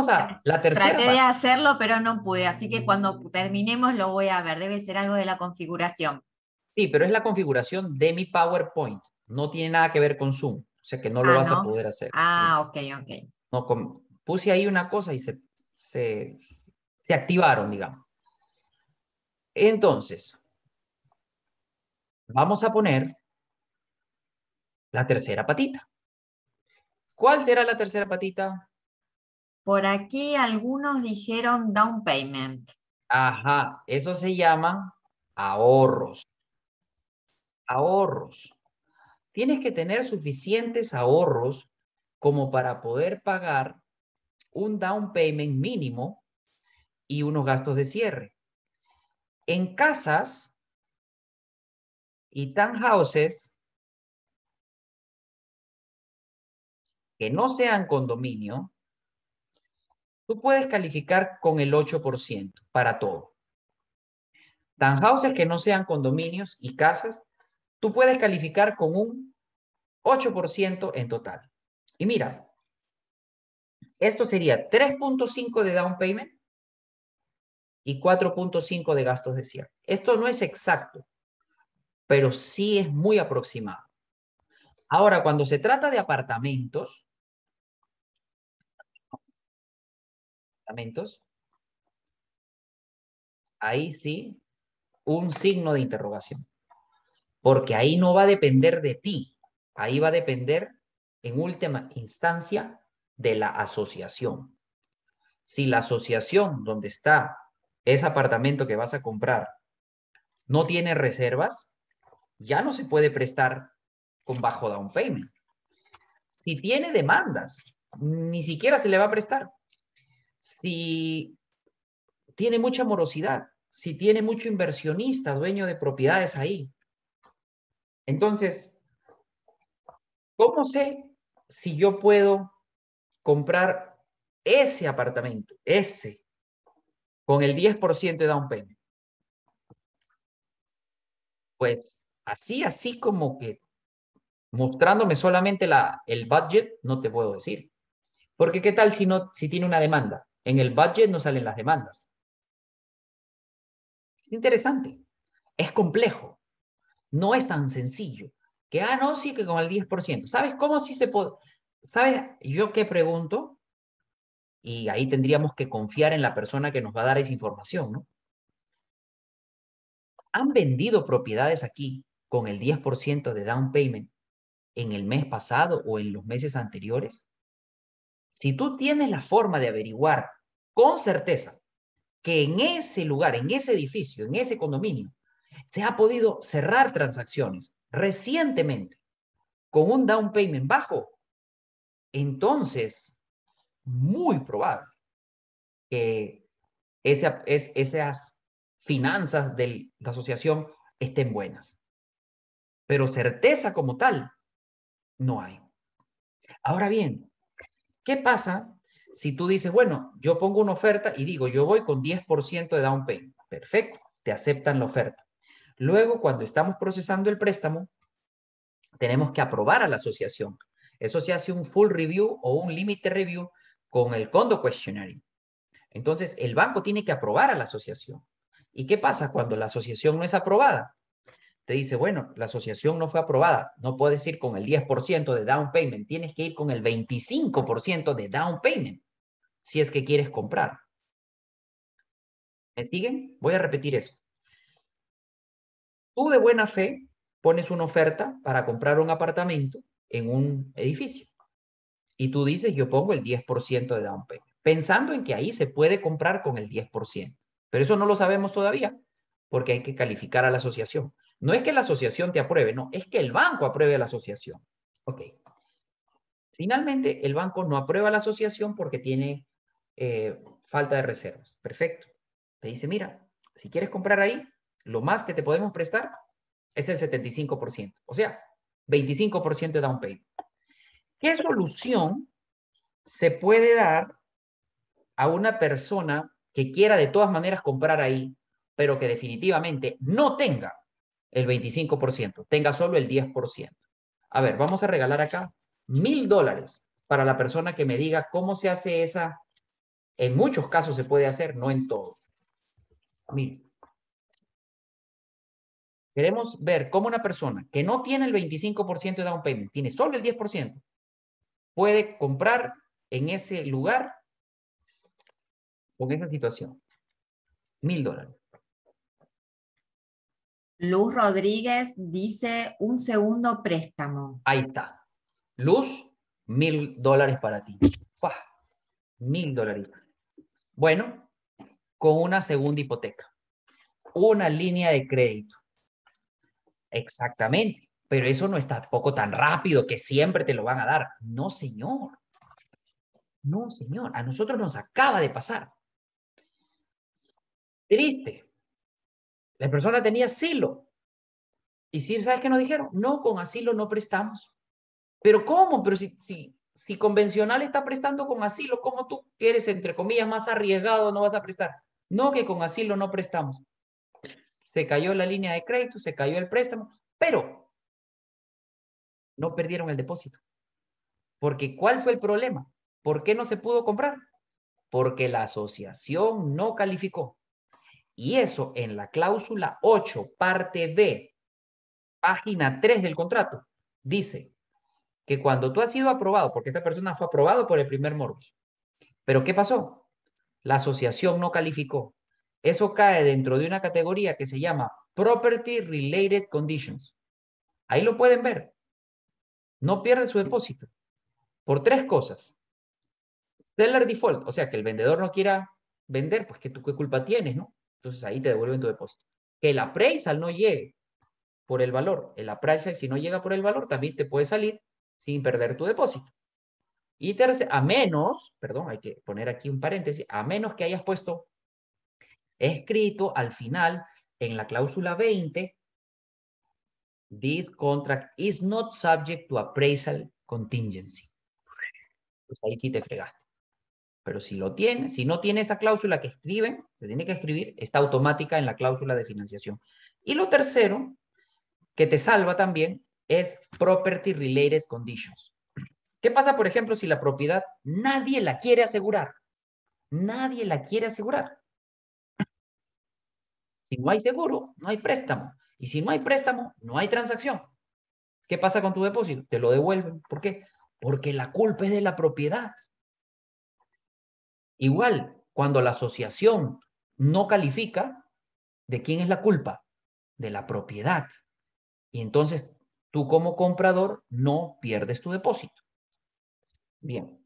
a la tercera. Traté de hacerlo, pero no pude, así que cuando terminemos lo voy a ver. Debe ser algo de la configuración. Sí, pero es la configuración de mi PowerPoint. No tiene nada que ver con Zoom. O sea que no lo ah, vas a poder hacer. Ah, ok, ok. No, puse ahí una cosa y se, se, se activaron, digamos. Entonces, vamos a poner la tercera patita. ¿Cuál será la tercera patita? Por aquí algunos dijeron down payment. Ajá, eso se llama ahorros. Ahorros. Tienes que tener suficientes ahorros como para poder pagar un down payment mínimo y unos gastos de cierre. En casas y townhouses que no sean condominio, Tú puedes calificar con el 8% para todo. houses que no sean condominios y casas, tú puedes calificar con un 8% en total. Y mira, esto sería 3.5 de down payment y 4.5 de gastos de cierre. Esto no es exacto, pero sí es muy aproximado. Ahora, cuando se trata de apartamentos, ahí sí un signo de interrogación. Porque ahí no va a depender de ti, ahí va a depender, en última instancia, de la asociación. Si la asociación donde está ese apartamento que vas a comprar no tiene reservas, ya no se puede prestar con bajo down payment. Si tiene demandas, ni siquiera se le va a prestar si tiene mucha morosidad, si tiene mucho inversionista, dueño de propiedades ahí. Entonces, ¿cómo sé si yo puedo comprar ese apartamento, ese, con el 10% de down payment? Pues así, así como que mostrándome solamente la, el budget, no te puedo decir. Porque qué tal si, no, si tiene una demanda en el budget no salen las demandas. Interesante. Es complejo. No es tan sencillo. Que, ah, no, sí, que con el 10%. ¿Sabes cómo sí se puede? ¿Sabes yo qué pregunto? Y ahí tendríamos que confiar en la persona que nos va a dar esa información, ¿no? ¿Han vendido propiedades aquí con el 10% de down payment en el mes pasado o en los meses anteriores? Si tú tienes la forma de averiguar con certeza que en ese lugar, en ese edificio, en ese condominio, se ha podido cerrar transacciones recientemente con un down payment bajo, entonces, muy probable que esas finanzas de la asociación estén buenas. Pero certeza como tal, no hay. Ahora bien, ¿Qué pasa si tú dices, bueno, yo pongo una oferta y digo, yo voy con 10% de down pay? Perfecto, te aceptan la oferta. Luego, cuando estamos procesando el préstamo, tenemos que aprobar a la asociación. Eso se hace un full review o un límite review con el condo questionary. Entonces, el banco tiene que aprobar a la asociación. ¿Y qué pasa cuando la asociación no es aprobada? te dice, bueno, la asociación no fue aprobada, no puedes ir con el 10% de down payment, tienes que ir con el 25% de down payment si es que quieres comprar. ¿Me siguen? Voy a repetir eso. Tú de buena fe pones una oferta para comprar un apartamento en un edificio y tú dices, yo pongo el 10% de down payment, pensando en que ahí se puede comprar con el 10%, pero eso no lo sabemos todavía porque hay que calificar a la asociación. No es que la asociación te apruebe, no, es que el banco apruebe la asociación. Ok. Finalmente, el banco no aprueba la asociación porque tiene eh, falta de reservas. Perfecto. Te dice, mira, si quieres comprar ahí, lo más que te podemos prestar es el 75%. O sea, 25% de down payment. ¿Qué solución se puede dar a una persona que quiera de todas maneras comprar ahí, pero que definitivamente no tenga el 25%, tenga solo el 10%. A ver, vamos a regalar acá mil dólares para la persona que me diga cómo se hace esa, en muchos casos se puede hacer, no en todos. Mil. Queremos ver cómo una persona que no tiene el 25% de down payment, tiene solo el 10%, puede comprar en ese lugar con esa situación. Mil dólares. Luz Rodríguez dice un segundo préstamo. Ahí está. Luz, mil dólares para ti. Mil dólares. Bueno, con una segunda hipoteca. Una línea de crédito. Exactamente. Pero eso no está poco tan rápido que siempre te lo van a dar. No, señor. No, señor. A nosotros nos acaba de pasar. Triste, la persona tenía asilo. ¿Y si sabes qué nos dijeron? No, con asilo no prestamos. ¿Pero cómo? Pero si, si, si convencional está prestando con asilo, ¿cómo tú, que eres, entre comillas, más arriesgado, no vas a prestar? No, que con asilo no prestamos. Se cayó la línea de crédito, se cayó el préstamo, pero no perdieron el depósito. Porque ¿cuál fue el problema? ¿Por qué no se pudo comprar? Porque la asociación no calificó. Y eso en la cláusula 8, parte B, página 3 del contrato, dice que cuando tú has sido aprobado, porque esta persona fue aprobado por el primer mortgage, pero ¿qué pasó? La asociación no calificó. Eso cae dentro de una categoría que se llama Property Related Conditions. Ahí lo pueden ver. No pierde su depósito. Por tres cosas. Seller default, o sea, que el vendedor no quiera vender, pues que tú qué culpa tienes, ¿no? Entonces ahí te devuelven tu depósito. Que el appraisal no llegue por el valor. El appraisal, si no llega por el valor, también te puede salir sin perder tu depósito. Y tercero, a menos, perdón, hay que poner aquí un paréntesis, a menos que hayas puesto escrito al final en la cláusula 20, this contract is not subject to appraisal contingency. Pues ahí sí te fregaste. Pero si lo tiene, si no tiene esa cláusula que escriben, se tiene que escribir, está automática en la cláusula de financiación. Y lo tercero, que te salva también, es property related conditions. ¿Qué pasa, por ejemplo, si la propiedad nadie la quiere asegurar? Nadie la quiere asegurar. Si no hay seguro, no hay préstamo. Y si no hay préstamo, no hay transacción. ¿Qué pasa con tu depósito? Te lo devuelven. ¿Por qué? Porque la culpa es de la propiedad. Igual, cuando la asociación no califica, ¿de quién es la culpa? De la propiedad. Y entonces tú como comprador no pierdes tu depósito. Bien.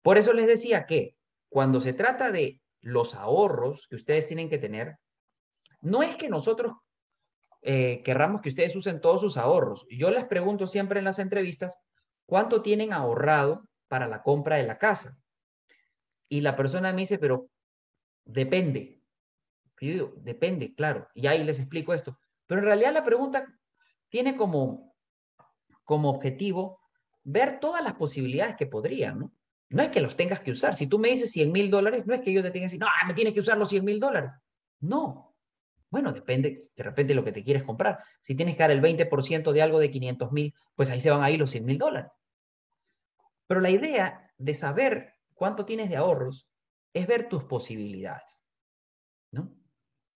Por eso les decía que cuando se trata de los ahorros que ustedes tienen que tener, no es que nosotros eh, querramos que ustedes usen todos sus ahorros. Yo les pregunto siempre en las entrevistas, ¿cuánto tienen ahorrado para la compra de la casa? Y la persona me dice, pero depende. yo digo, depende, claro. Y ahí les explico esto. Pero en realidad la pregunta tiene como, como objetivo ver todas las posibilidades que podrían, ¿no? No es que los tengas que usar. Si tú me dices 100 mil dólares, no es que yo te tenga que decir, no, ah, me tienes que usar los 100 mil dólares. No. Bueno, depende de repente lo que te quieres comprar. Si tienes que dar el 20% de algo de 500 mil, pues ahí se van ahí los 100 mil dólares. Pero la idea de saber cuánto tienes de ahorros es ver tus posibilidades. ¿no?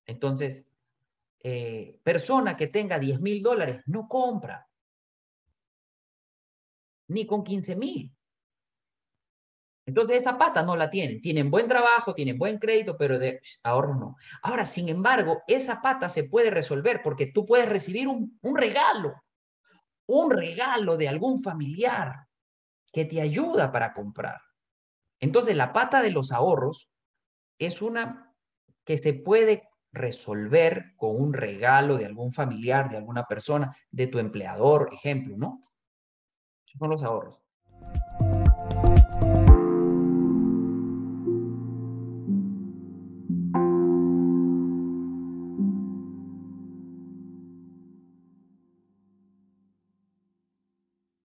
Entonces, eh, persona que tenga 10 mil dólares no compra, ni con 15 mil. Entonces esa pata no la tienen. Tienen buen trabajo, tienen buen crédito, pero de ahorro no. Ahora, sin embargo, esa pata se puede resolver porque tú puedes recibir un regalo, un regalo de algún familiar que te ayuda para comprar. Entonces, la pata de los ahorros es una que se puede resolver con un regalo de algún familiar, de alguna persona, de tu empleador, ejemplo, ¿no? son los ahorros.